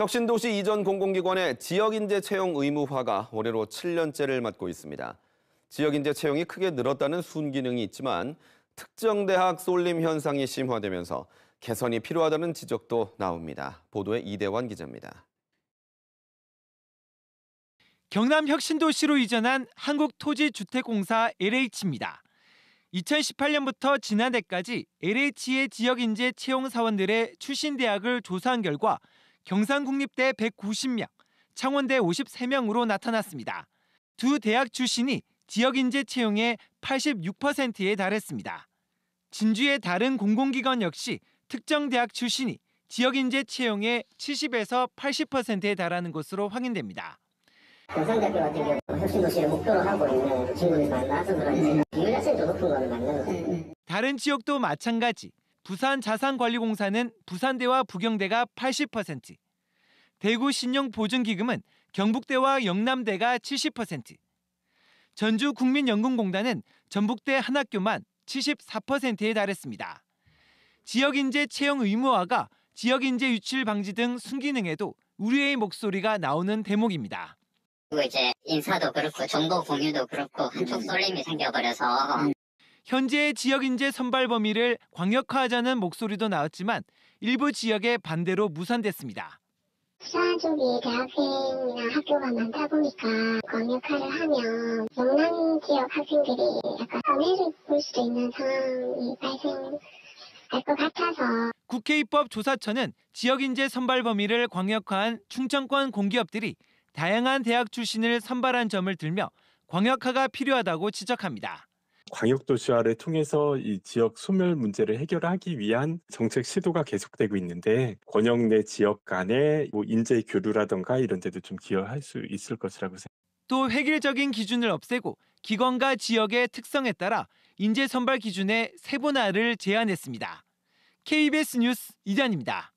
혁신도시 이전 공공기관의 지역인재 채용 의무화가 올해로 7년째를 맞고 있습니다. 지역인재 채용이 크게 늘었다는 순기능이 있지만 특정 대학 쏠림 현상이 심화되면서 개선이 필요하다는 지적도 나옵니다. 보도에 이대환 기자입니다. 경남 혁신도시로 이전한 한국토지주택공사 LH입니다. 2018년부터 지난해까지 LH의 지역인재 채용 사원들의 출신 대학을 조사한 결과 경상국립대 190명, 창원대 53명으로 나타났습니다. 두 대학 출신이 지역 인재 채용의 86%에 달했습니다. 진주의 다른 공공기관 역시 특정 대학 출신이 지역 인재 채용의 70에서 80%에 달하는 것으로 확인됩니다. 경상대 같은 경우 혁신도시를 목표로 하고 있는 친구이 많아서 그런지 유연성도 높은 거를 만는것 다른 지역도 마찬가지 부산 자산관리공사는 부산대와 부경대가 80%, 대구 신용보증기금은 경북대와 영남대가 70%, 전주국민연금공단은 전북대 한 학교만 74%에 달했습니다. 지역인재 채용 의무화가 지역인재 유출 방지 등 순기능에도 우리의 목소리가 나오는 대목입니다. 이제 인사도 그렇고 정보 공유도 그렇고 한쪽 쏠림이 생겨버려서 현재의 지역 인재 선발 범위를 광역화하자는 목소리도 나왔지만 일부 지역에 반대로 무산됐습니다. 부산 쪽이 대학생이나 학교가 많다 보니까 광역화를 하면 영남 지역 학생들이 약간 번외를 볼 수도 있는 상황이 발생할 것 같아서 국회 입법조사처는 지역 인재 선발 범위를 광역화한 충청권 공기업들이 다양한 대학 출신을 선발한 점을 들며 광역화가 필요하다고 지적합니다. 광역도시화를 통해서 이 지역 소멸 문제를 해결하기 위한 정책 시도가 계속되고 있는데 권역 내 지역 간의 뭐 인재 교류라든가 이런 데도 좀 기여할 수 있을 것이라고 생각합니다. 또 획일적인 기준을 없애고 기관과 지역의 특성에 따라 인재 선발 기준의 세분화를 제안했습니다. KBS 뉴스 이단입니다.